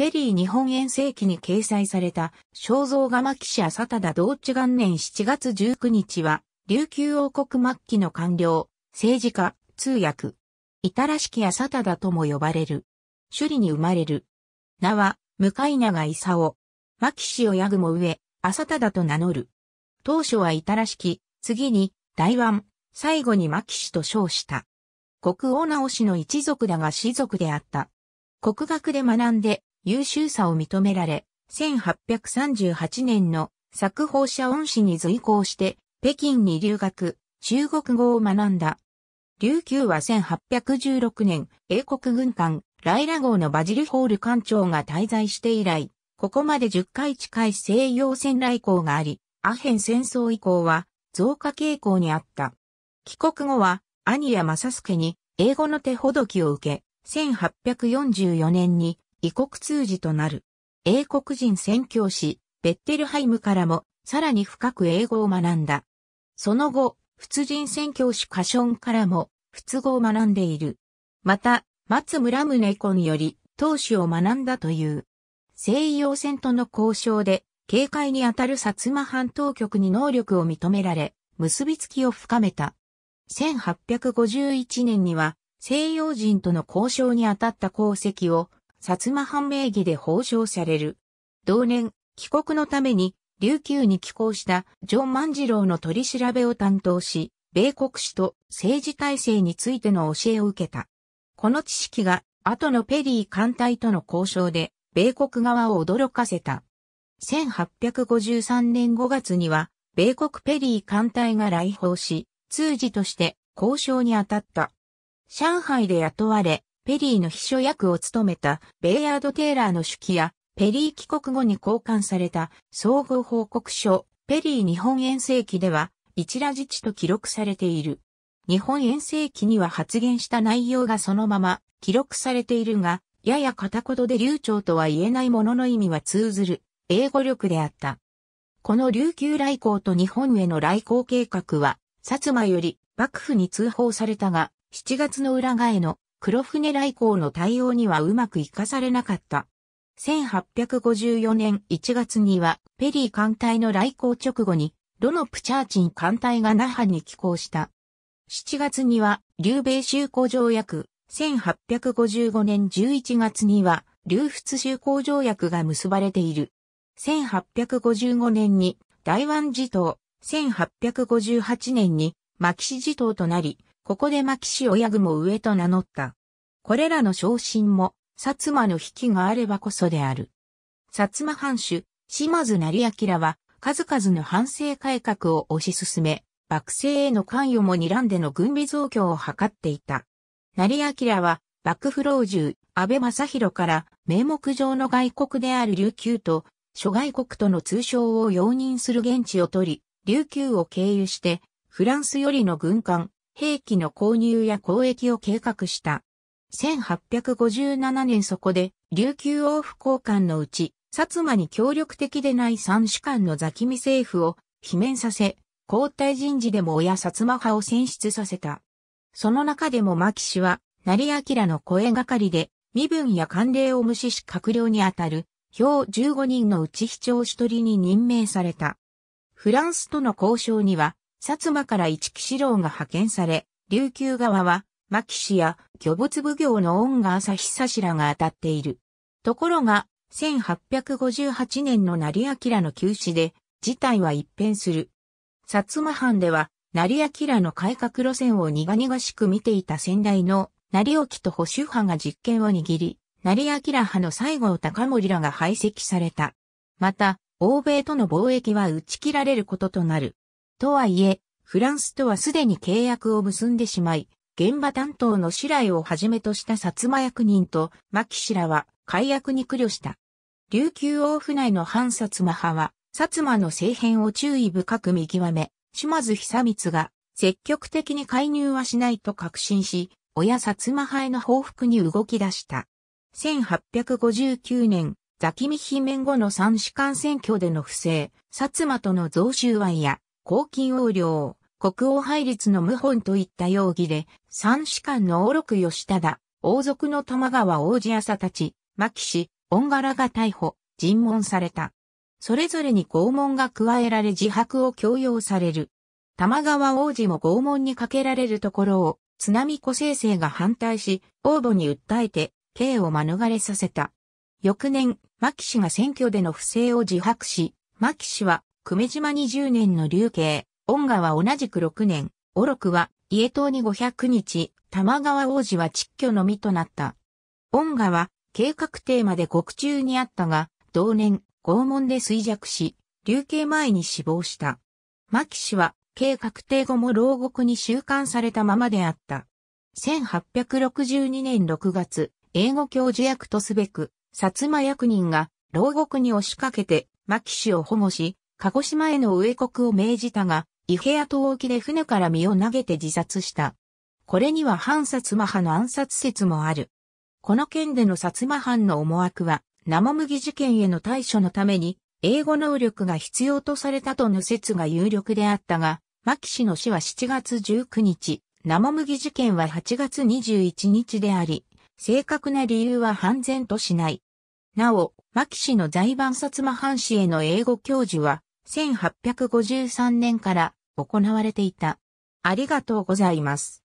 ペリー日本遠征記に掲載された肖像画牧師浅田同地元年7月19日は、琉球王国末期の官僚、政治家、通訳、いたらしき浅田とも呼ばれる。首里に生まれる。名は、向永勲。牧師を矢雲上、浅田と名乗る。当初はいたらしき、次に、大湾、最後に牧師と称した。国王直氏の一族だが士族であった。国学で学んで、優秀さを認められ、1838年の作法者恩師に随行して北京に留学、中国語を学んだ。琉球は1816年、英国軍艦、ライラ号のバジルホール艦長が滞在して以来、ここまで10回近い西洋船来航があり、アヘン戦争以降は増加傾向にあった。帰国後は、兄や正助に英語の手ほどきを受け、1844年に異国通事となる。英国人宣教師、ベッテルハイムからも、さらに深く英語を学んだ。その後、仏人宣教師カションからも、仏語を学んでいる。また、松村宗子により、当主を学んだという。西洋戦との交渉で、警戒にあたる薩摩藩当局に能力を認められ、結びつきを深めた。1851年には、西洋人との交渉にあたった功績を薩摩藩名義で報奨される。同年、帰国のために、琉球に寄港したジョン万次郎の取り調べを担当し、米国史と政治体制についての教えを受けた。この知識が、後のペリー艦隊との交渉で、米国側を驚かせた。1853年5月には、米国ペリー艦隊が来訪し、通事として交渉に当たった。上海で雇われ、ペリーの秘書役を務めたベイヤード・テイラーの手記や、ペリー帰国後に交換された総合報告書、ペリー日本遠征記では、一羅自治と記録されている。日本遠征記には発言した内容がそのまま記録されているが、やや片言で流暢とは言えないものの意味は通ずる英語力であった。この琉球来航と日本への来航計画は、薩摩より幕府に通報されたが、7月の裏側への黒船来航の対応にはうまく活かされなかった。1854年1月には、ペリー艦隊の来航直後に、ロノプチャーチン艦隊が那覇に寄港した。7月には、劉米修好条約、1855年11月には、流仏修好条約が結ばれている。1855年に、台湾自島、1858年に、牧師自島となり、ここで牧師親雲上と名乗った。これらの昇進も、薩摩の引きがあればこそである。薩摩藩主、島津成明は、数々の反省改革を推し進め、幕政への関与も睨んでの軍備増強を図っていた。成明は、幕府老中、安倍正弘から、名目上の外国である琉球と、諸外国との通称を容認する現地を取り、琉球を経由して、フランスよりの軍艦、兵器の購入や交易を計画した。1857年そこで、琉球王府交換のうち、薩摩に協力的でない三主間のザキミ政府を、罷免させ、交代人事でも親薩摩派を選出させた。その中でも牧氏は、成明の声がかりで、身分や慣例を無視し閣僚にあたる、表15人のうち市長一人に任命された。フランスとの交渉には、薩摩から一騎士郎が派遣され、琉球側は、牧師や巨物奉行の恩が朝久しらが当たっている。ところが、1858年の成明の休止で、事態は一変する。薩摩藩では、成明の改革路線を苦々しく見ていた先代の成沖と保守派が実権を握り、成明派の西郷隆盛らが排斥された。また、欧米との貿易は打ち切られることとなる。とはいえ、フランスとはすでに契約を結んでしまい、現場担当の白井をはじめとした薩摩役人と牧氏らは解約に苦慮した。琉球王府内の反薩摩派は、薩摩の政変を注意深く見極め、島津久光が積極的に介入はしないと確信し、親薩摩派への報復に動き出した。1859年、ザキミヒメン後の三士官選挙での不正、薩摩との増収賄や、公金横領、国王配立の謀反といった容疑で、三士官のオロク吉忠、王族の玉川王子朝たち、牧師、恩柄が逮捕、尋問された。それぞれに拷問が加えられ自白を強要される。玉川王子も拷問にかけられるところを、津波子生成が反対し、応募に訴えて、刑を免れさせた。翌年、牧氏が選挙での不正を自白し、牧氏は久米島二十0年の流刑、恩賀は同じく6年、オロは家島に500日、玉川王子は窒居のみとなった。恩賀は計画テーマで獄中にあったが、同年、拷問で衰弱し、流刑前に死亡した。牧氏は、計画定後も牢獄に収監されたままであった。1862年6月、英語教授役とすべく、薩摩役人が牢獄に押しかけて、牧氏を保護し、鹿児島への上国を命じたが、伊平屋島沖で船から身を投げて自殺した。これには反薩摩派の暗殺説もある。この件での薩摩藩の思惑は、生麦事件への対処のために、英語能力が必要とされたとの説が有力であったが、牧氏の死は7月19日、生麦事件は8月21日であり、正確な理由は判然としない。なお、牧氏の在番薩摩藩士への英語教授は、1853年から行われていた。ありがとうございます。